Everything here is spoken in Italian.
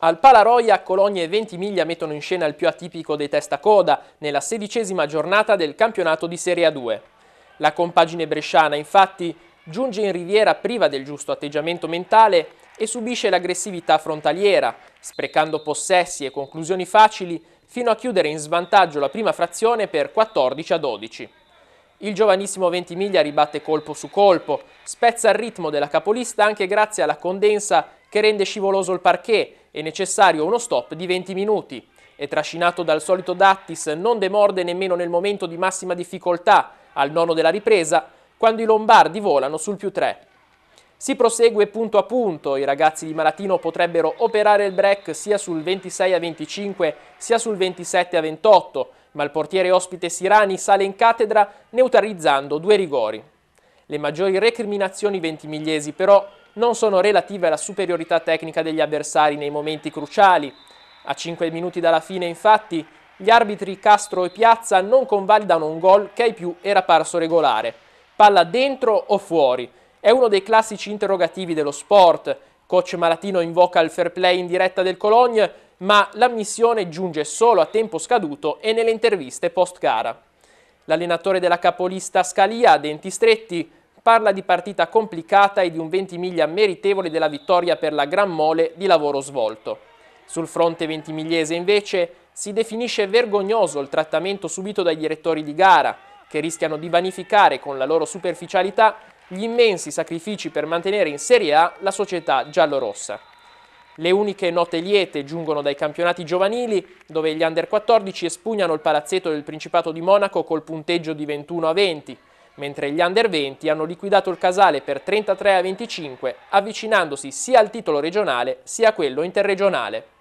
Al Palaroia Colonia e Ventimiglia mettono in scena il più atipico dei testacoda nella sedicesima giornata del campionato di Serie A2. La compagine bresciana infatti giunge in riviera priva del giusto atteggiamento mentale e subisce l'aggressività frontaliera, sprecando possessi e conclusioni facili fino a chiudere in svantaggio la prima frazione per 14 a 12. Il giovanissimo Ventimiglia ribatte colpo su colpo, spezza il ritmo della capolista anche grazie alla condensa che rende scivoloso il parquet è necessario uno stop di 20 minuti. E trascinato dal solito Dattis, non demorde nemmeno nel momento di massima difficoltà, al nono della ripresa, quando i lombardi volano sul più 3. Si prosegue punto a punto, i ragazzi di Maratino potrebbero operare il break sia sul 26 a 25 sia sul 27 a 28, ma il portiere ospite Sirani sale in cattedra neutralizzando due rigori. Le maggiori recriminazioni ventimigliesi però non sono relative alla superiorità tecnica degli avversari nei momenti cruciali. A 5 minuti dalla fine, infatti, gli arbitri Castro e Piazza non convalidano un gol che ai più era parso regolare. Palla dentro o fuori? È uno dei classici interrogativi dello sport. Coach Malatino invoca il fair play in diretta del Cologne, ma l'ammissione giunge solo a tempo scaduto e nelle interviste post-gara. L'allenatore della capolista Scalia, a denti stretti, Parla di partita complicata e di un Ventimiglia meritevole della vittoria per la gran mole di lavoro svolto. Sul fronte ventimigliese invece si definisce vergognoso il trattamento subito dai direttori di gara, che rischiano di vanificare con la loro superficialità gli immensi sacrifici per mantenere in Serie A la società giallorossa. Le uniche note liete giungono dai campionati giovanili, dove gli under 14 espugnano il palazzetto del Principato di Monaco col punteggio di 21 a 20, mentre gli under 20 hanno liquidato il Casale per 33 a 25, avvicinandosi sia al titolo regionale sia a quello interregionale.